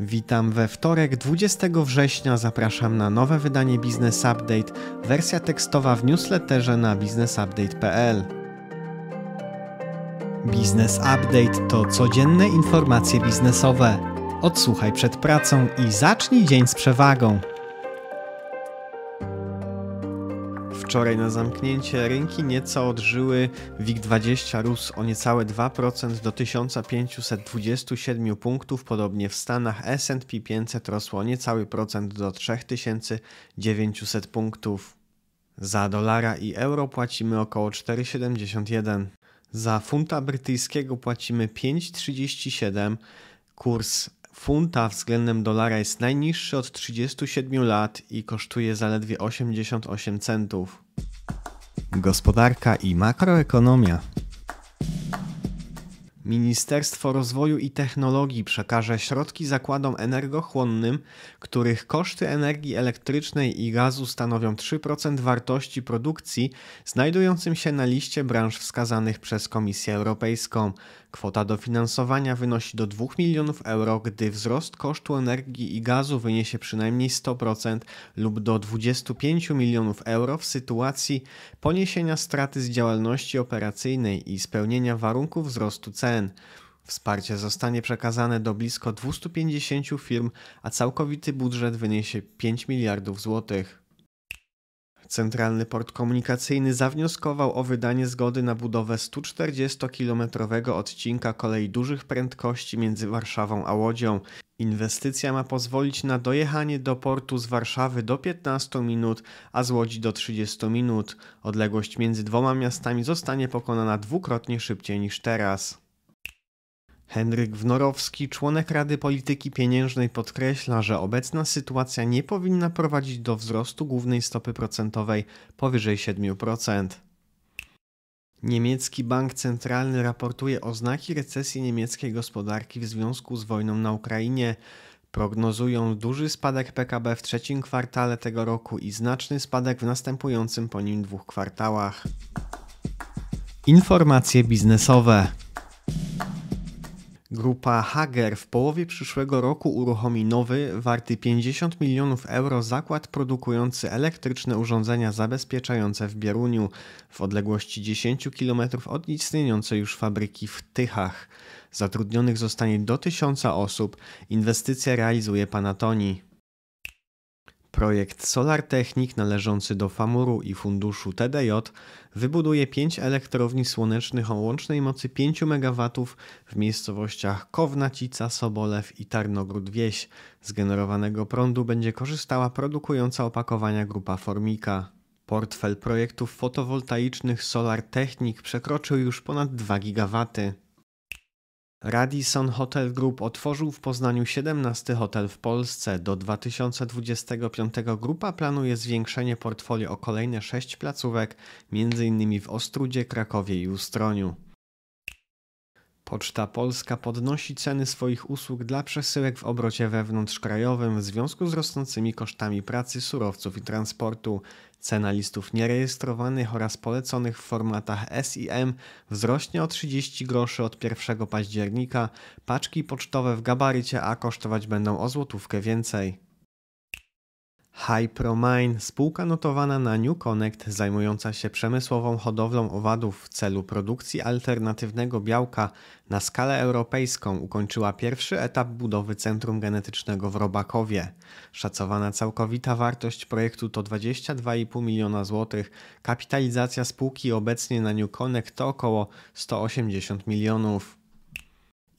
Witam we wtorek 20 września. Zapraszam na nowe wydanie Business Update, wersja tekstowa w newsletterze na businessupdate.pl. Business Update to codzienne informacje biznesowe. Odsłuchaj przed pracą i zacznij dzień z przewagą. Wczoraj na zamknięcie rynki nieco odżyły WIG20 rósł o niecałe 2% do 1527 punktów, podobnie w Stanach S&P 500 rosło o niecały procent do 3900 punktów. Za dolara i euro płacimy około 4,71. Za funta brytyjskiego płacimy 5,37. Kurs funta względem dolara jest najniższy od 37 lat i kosztuje zaledwie 88 centów. Gospodarka i makroekonomia Ministerstwo Rozwoju i Technologii przekaże środki zakładom energochłonnym, których koszty energii elektrycznej i gazu stanowią 3% wartości produkcji, znajdującym się na liście branż wskazanych przez Komisję Europejską. Kwota dofinansowania wynosi do 2 milionów euro, gdy wzrost kosztu energii i gazu wyniesie przynajmniej 100% lub do 25 milionów euro w sytuacji poniesienia straty z działalności operacyjnej i spełnienia warunków wzrostu cen. Wsparcie zostanie przekazane do blisko 250 firm, a całkowity budżet wyniesie 5 miliardów złotych. Centralny Port Komunikacyjny zawnioskował o wydanie zgody na budowę 140-kilometrowego odcinka kolei dużych prędkości między Warszawą a Łodzią. Inwestycja ma pozwolić na dojechanie do portu z Warszawy do 15 minut, a z Łodzi do 30 minut. Odległość między dwoma miastami zostanie pokonana dwukrotnie szybciej niż teraz. Henryk Wnorowski, członek Rady Polityki Pieniężnej, podkreśla, że obecna sytuacja nie powinna prowadzić do wzrostu głównej stopy procentowej powyżej 7%. Niemiecki Bank Centralny raportuje oznaki recesji niemieckiej gospodarki w związku z wojną na Ukrainie. Prognozują duży spadek PKB w trzecim kwartale tego roku i znaczny spadek w następującym po nim dwóch kwartałach. Informacje biznesowe. Grupa Hager w połowie przyszłego roku uruchomi nowy, warty 50 milionów euro zakład produkujący elektryczne urządzenia zabezpieczające w Bieruniu w odległości 10 km od istniejącej już fabryki w Tychach. Zatrudnionych zostanie do tysiąca osób. Inwestycje realizuje Panatoni. Projekt Solar Technik należący do FAMUR-u i funduszu TDJ wybuduje 5 elektrowni słonecznych o łącznej mocy 5 MW w miejscowościach Kownacica, Sobolew i Tarnogród Wieś. Z generowanego prądu będzie korzystała produkująca opakowania grupa Formika. Portfel projektów fotowoltaicznych Solar Technik przekroczył już ponad 2 GW. Radisson Hotel Group otworzył w Poznaniu 17 hotel w Polsce. Do 2025 grupa planuje zwiększenie portfolio o kolejne 6 placówek, m.in. w Ostrudzie, Krakowie i Ustroniu. Poczta Polska podnosi ceny swoich usług dla przesyłek w obrocie wewnątrzkrajowym w związku z rosnącymi kosztami pracy, surowców i transportu. Cena listów nierejestrowanych oraz poleconych w formatach SIM wzrośnie o 30 groszy od 1 października. Paczki pocztowe w gabarycie A kosztować będą o złotówkę więcej. Hypromine, spółka notowana na New Connect, zajmująca się przemysłową hodowlą owadów w celu produkcji alternatywnego białka na skalę europejską, ukończyła pierwszy etap budowy centrum genetycznego w Robakowie. Szacowana całkowita wartość projektu to 22,5 miliona złotych. Kapitalizacja spółki obecnie na New Connect to około 180 milionów.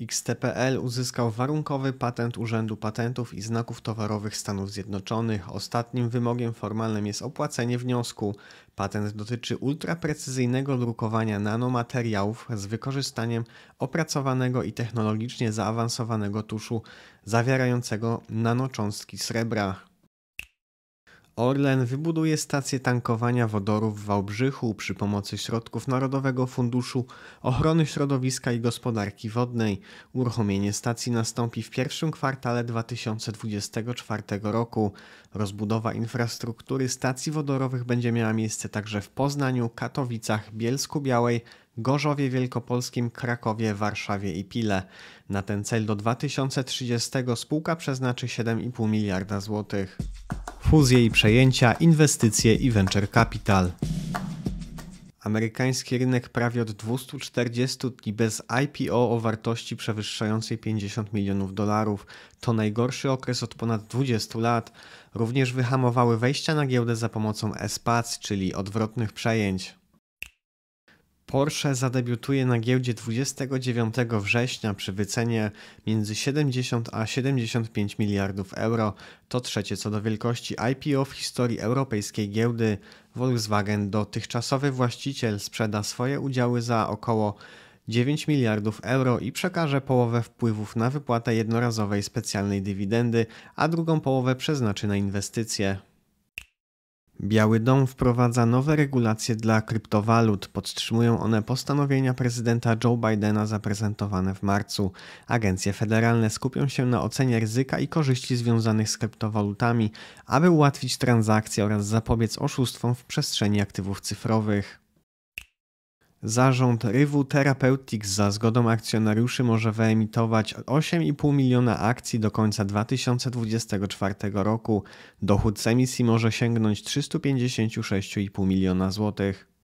XTPL uzyskał warunkowy patent Urzędu Patentów i Znaków Towarowych Stanów Zjednoczonych. Ostatnim wymogiem formalnym jest opłacenie wniosku. Patent dotyczy ultraprecyzyjnego drukowania nanomateriałów z wykorzystaniem opracowanego i technologicznie zaawansowanego tuszu zawierającego nanocząstki srebra. Orlen wybuduje stację tankowania wodoru w Wałbrzychu przy pomocy środków Narodowego Funduszu Ochrony Środowiska i Gospodarki Wodnej. Uruchomienie stacji nastąpi w pierwszym kwartale 2024 roku. Rozbudowa infrastruktury stacji wodorowych będzie miała miejsce także w Poznaniu, Katowicach, Bielsku Białej, Gorzowie Wielkopolskim, Krakowie, Warszawie i Pile. Na ten cel do 2030 spółka przeznaczy 7,5 miliarda złotych fuzje i przejęcia, inwestycje i venture capital. Amerykański rynek prawie od 240 dni bez IPO o wartości przewyższającej 50 milionów dolarów to najgorszy okres od ponad 20 lat. Również wyhamowały wejścia na giełdę za pomocą SPAC, czyli odwrotnych przejęć. Porsche zadebiutuje na giełdzie 29 września przy wycenie między 70 a 75 miliardów euro. To trzecie co do wielkości IPO w historii europejskiej giełdy. Volkswagen dotychczasowy właściciel sprzeda swoje udziały za około 9 miliardów euro i przekaże połowę wpływów na wypłatę jednorazowej specjalnej dywidendy, a drugą połowę przeznaczy na inwestycje. Biały Dom wprowadza nowe regulacje dla kryptowalut. Podtrzymują one postanowienia prezydenta Joe Bidena zaprezentowane w marcu. Agencje federalne skupią się na ocenie ryzyka i korzyści związanych z kryptowalutami, aby ułatwić transakcje oraz zapobiec oszustwom w przestrzeni aktywów cyfrowych. Zarząd Rywu Therapeutics za zgodą akcjonariuszy może wyemitować 8,5 miliona akcji do końca 2024 roku. Dochód z emisji może sięgnąć 356,5 miliona złotych.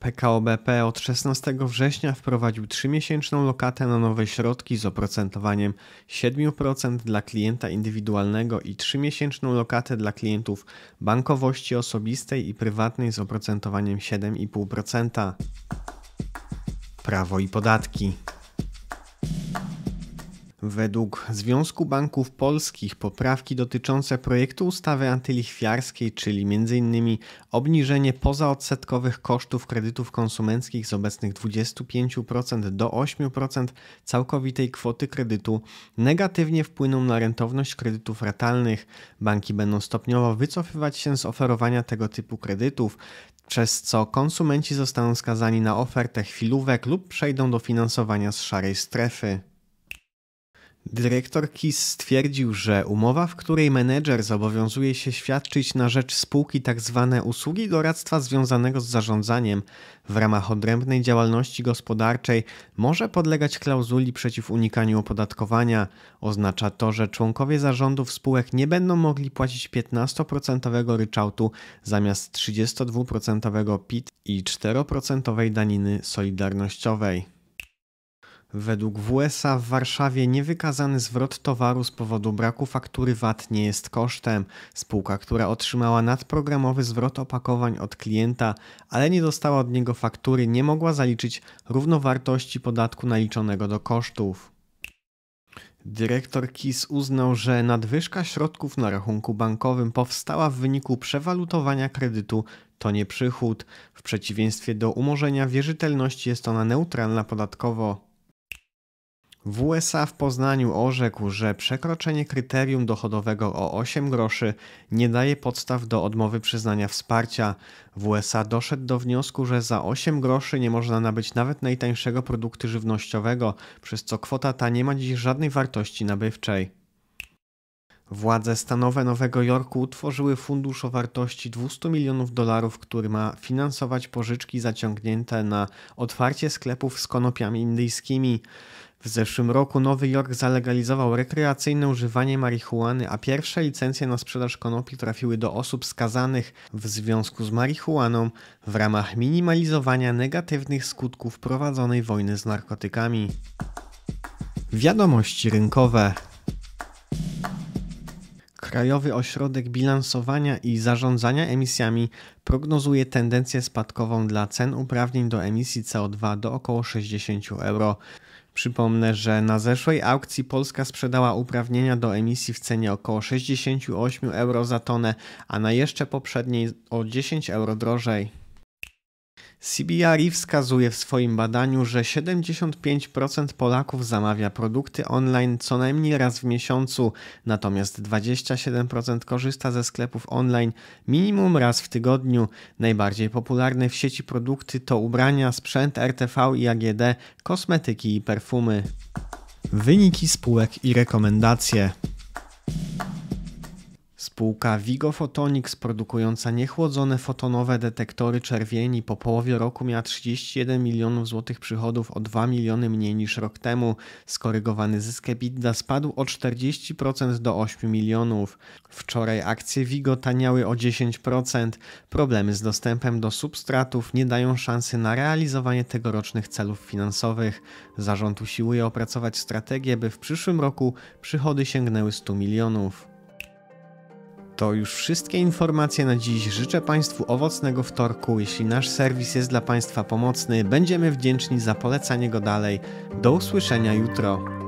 PKO BP od 16 września wprowadził 3-miesięczną lokatę na nowe środki z oprocentowaniem 7% dla klienta indywidualnego i 3-miesięczną lokatę dla klientów bankowości osobistej i prywatnej z oprocentowaniem 7,5%. Prawo i podatki. Według Związku Banków Polskich poprawki dotyczące projektu ustawy antylichwiarskiej, czyli m.in. obniżenie pozaodsetkowych kosztów kredytów konsumenckich z obecnych 25% do 8% całkowitej kwoty kredytu, negatywnie wpłyną na rentowność kredytów ratalnych. Banki będą stopniowo wycofywać się z oferowania tego typu kredytów przez co konsumenci zostaną skazani na ofertę chwilówek lub przejdą do finansowania z szarej strefy. Dyrektor KIS stwierdził, że umowa, w której menedżer zobowiązuje się świadczyć na rzecz spółki tzw. Tak usługi doradztwa związanego z zarządzaniem w ramach odrębnej działalności gospodarczej, może podlegać klauzuli przeciw unikaniu opodatkowania. Oznacza to, że członkowie zarządów spółek nie będą mogli płacić 15% ryczałtu zamiast 32% PIT i 4% daniny solidarnościowej. Według WSA w Warszawie niewykazany zwrot towaru z powodu braku faktury VAT nie jest kosztem. Spółka, która otrzymała nadprogramowy zwrot opakowań od klienta, ale nie dostała od niego faktury, nie mogła zaliczyć równowartości podatku naliczonego do kosztów. Dyrektor KIS uznał, że nadwyżka środków na rachunku bankowym powstała w wyniku przewalutowania kredytu to nie przychód. W przeciwieństwie do umorzenia wierzytelności jest ona neutralna podatkowo. W USA w Poznaniu orzekł, że przekroczenie kryterium dochodowego o 8 groszy nie daje podstaw do odmowy przyznania wsparcia. W USA doszedł do wniosku, że za 8 groszy nie można nabyć nawet najtańszego produktu żywnościowego, przez co kwota ta nie ma dziś żadnej wartości nabywczej. Władze stanowe Nowego Jorku utworzyły fundusz o wartości 200 milionów dolarów, który ma finansować pożyczki zaciągnięte na otwarcie sklepów z konopiami indyjskimi. W zeszłym roku Nowy Jork zalegalizował rekreacyjne używanie marihuany, a pierwsze licencje na sprzedaż konopi trafiły do osób skazanych w związku z marihuaną w ramach minimalizowania negatywnych skutków prowadzonej wojny z narkotykami. Wiadomości rynkowe. Krajowy Ośrodek Bilansowania i Zarządzania Emisjami prognozuje tendencję spadkową dla cen uprawnień do emisji CO2 do około 60 euro. Przypomnę, że na zeszłej aukcji Polska sprzedała uprawnienia do emisji w cenie około 68 euro za tonę, a na jeszcze poprzedniej o 10 euro drożej. CBRI wskazuje w swoim badaniu, że 75% Polaków zamawia produkty online co najmniej raz w miesiącu, natomiast 27% korzysta ze sklepów online minimum raz w tygodniu. Najbardziej popularne w sieci produkty to ubrania, sprzęt RTV i AGD, kosmetyki i perfumy. Wyniki spółek i rekomendacje. Spółka Vigo Photonics, produkująca niechłodzone fotonowe detektory czerwieni, po połowie roku miała 31 milionów złotych przychodów o 2 miliony mniej niż rok temu. Skorygowany zysk EBITDA spadł o 40% do 8 milionów. Wczoraj akcje Vigo taniały o 10%. Problemy z dostępem do substratów nie dają szansy na realizowanie tegorocznych celów finansowych. Zarząd usiłuje opracować strategię, by w przyszłym roku przychody sięgnęły 100 milionów. To już wszystkie informacje na dziś. Życzę Państwu owocnego wtorku. Jeśli nasz serwis jest dla Państwa pomocny, będziemy wdzięczni za polecanie go dalej. Do usłyszenia jutro.